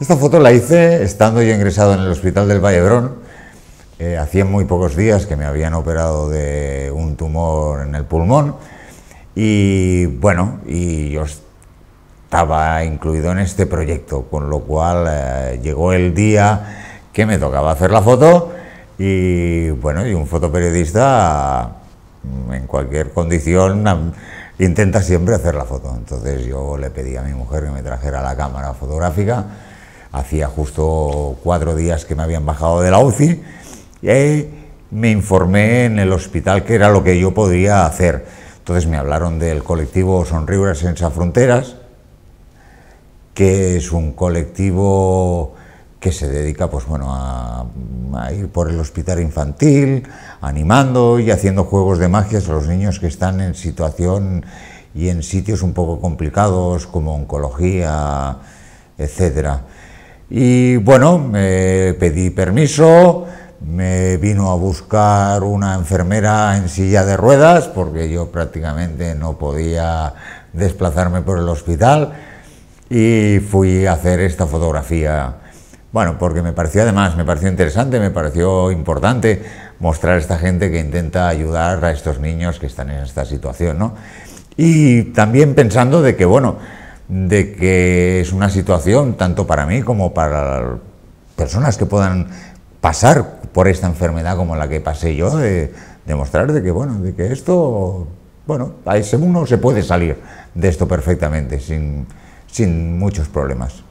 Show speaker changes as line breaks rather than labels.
Esta foto la hice estando yo ingresado en el hospital del Vallebrón. Eh, hacía muy pocos días que me habían operado de un tumor en el pulmón. Y bueno, y yo estaba incluido en este proyecto, con lo cual eh, llegó el día que me tocaba hacer la foto y bueno, y un fotoperiodista mm, en cualquier condición intenta siempre hacer la foto. Entonces yo le pedí a mi mujer que me trajera la cámara fotográfica Hacía justo cuatro días que me habían bajado de la UCI y ahí me informé en el hospital que era lo que yo podía hacer. Entonces me hablaron del colectivo Sonriuras en Fronteras, que es un colectivo que se dedica pues bueno a, ir por el hospital infantil, animando y haciendo juegos de magia... a los niños que están en situación y en sitios un poco complicados como oncología, etcétera. Y bueno, me pedí permiso, me vino a buscar una enfermera en silla de ruedas, porque yo prácticamente no podía desplazarme por el hospital, y fui a hacer esta fotografía. Bueno, porque me pareció además, me pareció interesante, me pareció importante mostrar a esta gente que intenta ayudar a estos niños que están en esta situación, ¿no? Y también pensando de que, bueno, de que es una situación, tanto para mí como para personas que puedan pasar por esta enfermedad como la que pasé yo, de demostrar de que, bueno, de que esto, bueno, uno se puede salir de esto perfectamente, sin muchos problemas.